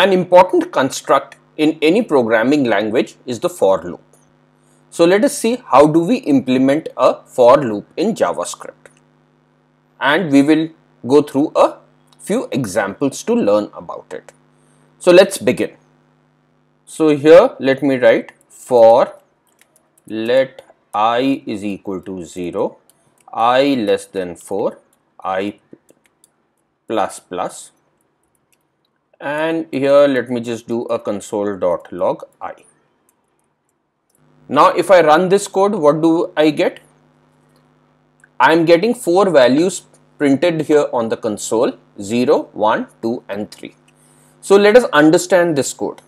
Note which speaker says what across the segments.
Speaker 1: An important construct in any programming language is the for loop. So let us see how do we implement a for loop in JavaScript. And we will go through a few examples to learn about it. So let's begin. So here let me write for let i is equal to 0, i less than 4, i plus plus and here let me just do a console.log i. Now if I run this code what do I get? I am getting four values printed here on the console 0, 1, 2 and 3. So let us understand this code.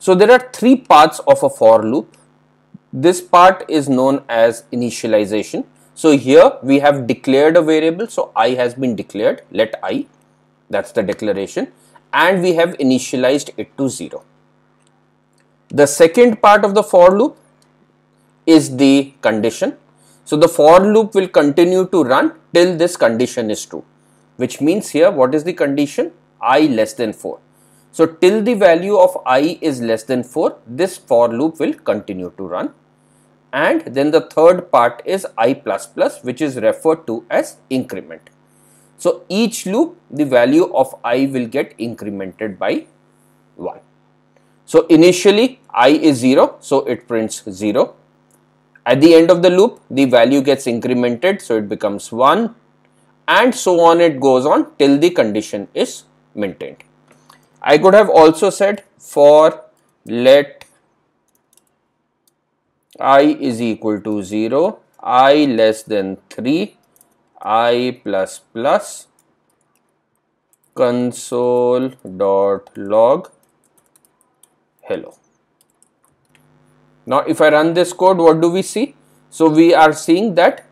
Speaker 1: So there are three parts of a for loop. This part is known as initialization. So here we have declared a variable. So i has been declared let i that's the declaration and we have initialized it to 0. The second part of the for loop is the condition. So, the for loop will continue to run till this condition is true, which means here what is the condition? i less than 4. So, till the value of i is less than 4, this for loop will continue to run. And then the third part is i plus plus, which is referred to as increment. So each loop, the value of i will get incremented by 1. So initially i is 0, so it prints 0. At the end of the loop, the value gets incremented, so it becomes 1 and so on it goes on till the condition is maintained. I could have also said for let i is equal to 0, i less than 3 i plus plus console dot log hello. Now if I run this code what do we see? So we are seeing that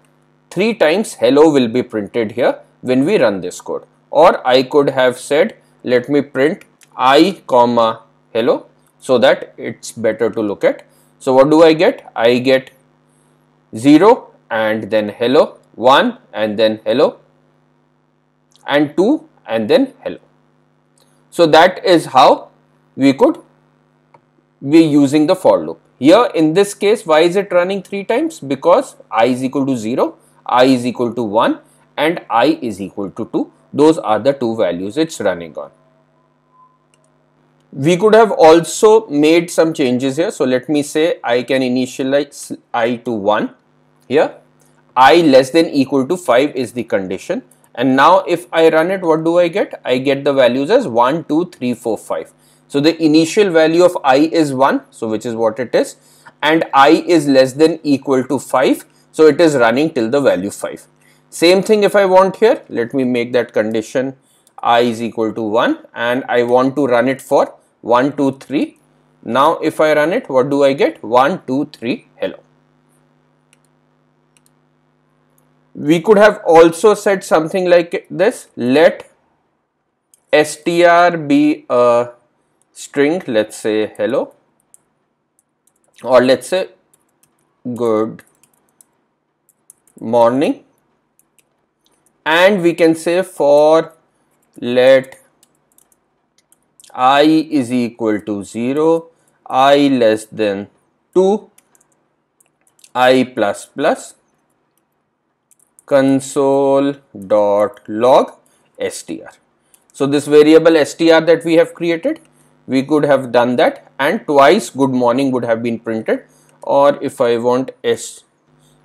Speaker 1: three times hello will be printed here when we run this code or I could have said let me print i comma hello so that it's better to look at. So what do I get? I get 0 and then hello 1 and then hello and 2 and then hello. So, that is how we could be using the for loop. Here in this case why is it running 3 times because i is equal to 0, i is equal to 1 and i is equal to 2 those are the two values it's running on. We could have also made some changes here. So, let me say I can initialize i to 1 here i less than equal to 5 is the condition and now if I run it what do I get? I get the values as 1, 2, 3, 4, 5. So the initial value of i is 1 so which is what it is and i is less than equal to 5 so it is running till the value 5. Same thing if I want here let me make that condition i is equal to 1 and I want to run it for 1, 2, 3. Now if I run it what do I get? 1, 2, 3 hello. we could have also said something like this let str be a string let's say hello or let's say good morning and we can say for let i is equal to 0 i less than 2 i plus plus console.log str. So this variable str that we have created, we could have done that and twice good morning would have been printed or if I want s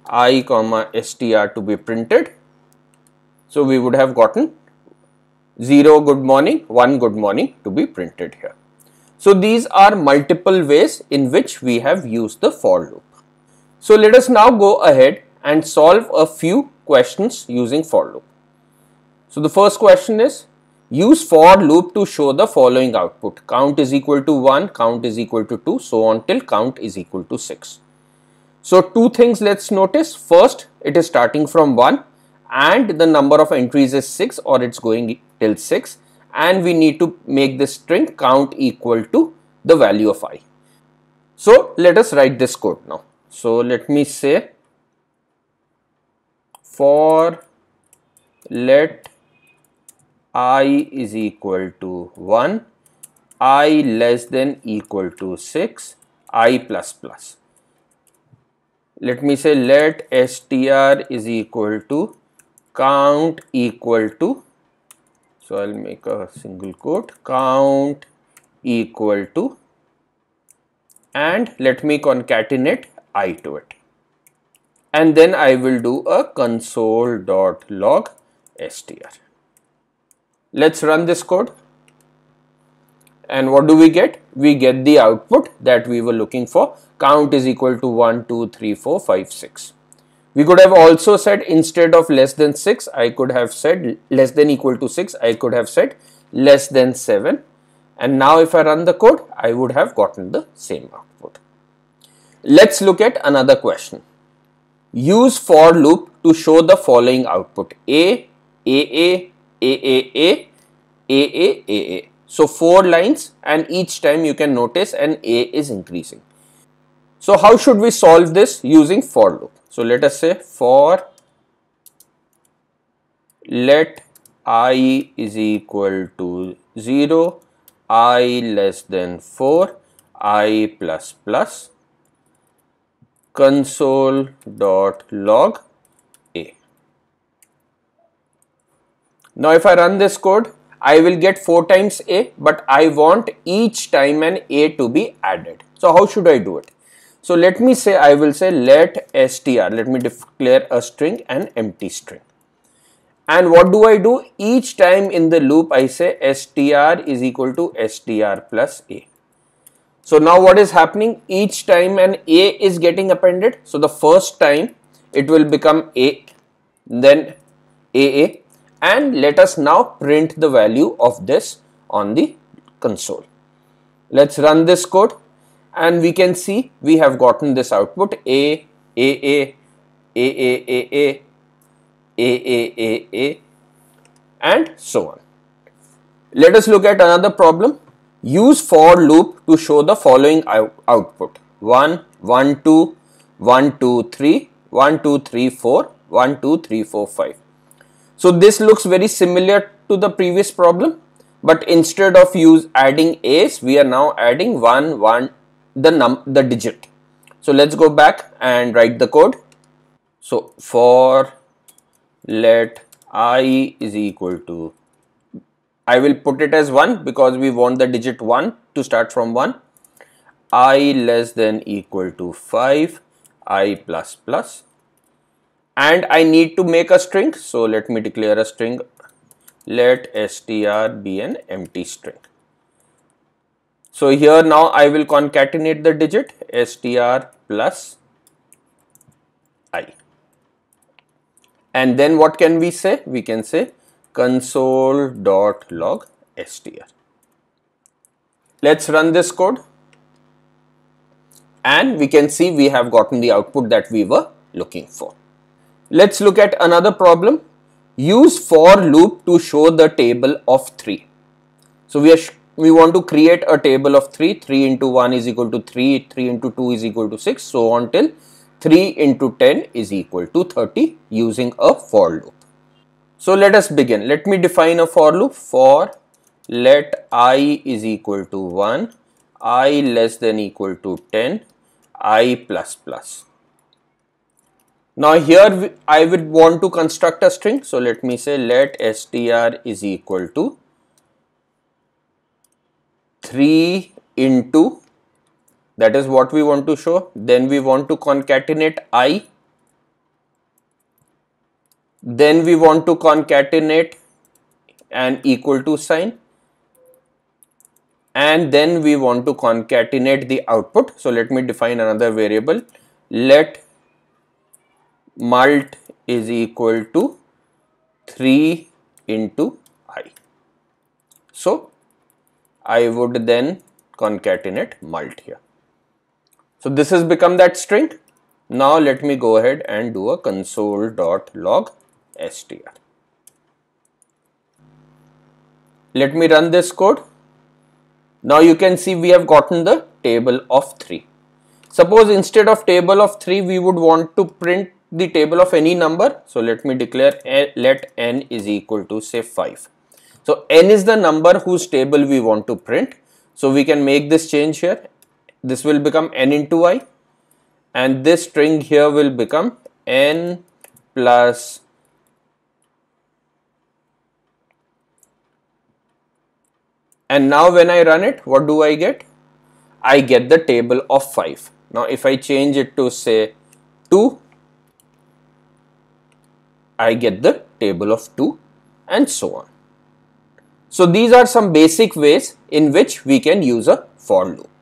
Speaker 1: i comma str to be printed, so we would have gotten 0 good morning, 1 good morning to be printed here. So these are multiple ways in which we have used the for loop. So let us now go ahead and solve a few questions using for loop. So the first question is use for loop to show the following output count is equal to 1, count is equal to 2 so on till count is equal to 6. So two things let's notice first it is starting from 1 and the number of entries is 6 or it's going till 6 and we need to make this string count equal to the value of i. So let us write this code now. So let me say for let i is equal to 1 i less than equal to 6 i plus plus let me say let str is equal to count equal to so i'll make a single quote count equal to and let me concatenate i to it and then I will do a console.log str. Let's run this code and what do we get? We get the output that we were looking for. Count is equal to 1, 2, 3, 4, 5, 6. We could have also said instead of less than 6, I could have said less than equal to 6, I could have said less than 7. And now if I run the code, I would have gotten the same output. Let's look at another question. Use for loop to show the following output A, a, a, a, a, a, a. So four lines and each time you can notice an A is increasing. So how should we solve this using for loop? So let us say for let i is equal to 0, i less than 4, i plus plus console.log a. Now if I run this code, I will get 4 times a but I want each time an a to be added. So how should I do it? So let me say I will say let str, let me declare a string an empty string. And what do I do? Each time in the loop I say str is equal to str plus a. So now what is happening each time an A is getting appended. So the first time it will become A then AA and let us now print the value of this on the console. Let's run this code and we can see we have gotten this output A, A A A A A A A A, and so on. Let us look at another problem Use for loop to show the following out output 1, 1, 2, 1, 2, 3, 1, 2, 3, 4, 1, 2, 3, 4, 5. So this looks very similar to the previous problem, but instead of use adding A's, we are now adding 1, 1, the num the digit. So let's go back and write the code. So for let i is equal to I will put it as 1 because we want the digit 1 to start from 1. i less than equal to 5, i plus plus. And I need to make a string. So let me declare a string. Let str be an empty string. So here now I will concatenate the digit str plus i. And then what can we say? We can say console.log(str). str. Let's run this code and we can see we have gotten the output that we were looking for. Let's look at another problem. Use for loop to show the table of 3. So we are we want to create a table of 3, 3 into 1 is equal to 3, 3 into 2 is equal to 6, so on till 3 into 10 is equal to 30 using a for loop. So let us begin. Let me define a for loop for let i is equal to 1, i less than equal to 10, i plus plus. Now here I would want to construct a string. So let me say let str is equal to 3 into that is what we want to show. Then we want to concatenate i then we want to concatenate an equal to sign and then we want to concatenate the output. So let me define another variable. Let mult is equal to 3 into i. So I would then concatenate mult here. So this has become that string. Now let me go ahead and do a console.log str. Let me run this code. Now you can see we have gotten the table of 3. Suppose instead of table of 3 we would want to print the table of any number. So let me declare let n is equal to say 5. So n is the number whose table we want to print. So we can make this change here. This will become n into i and this string here will become n plus and now when I run it what do I get I get the table of 5 now if I change it to say 2 I get the table of 2 and so on so these are some basic ways in which we can use a for loop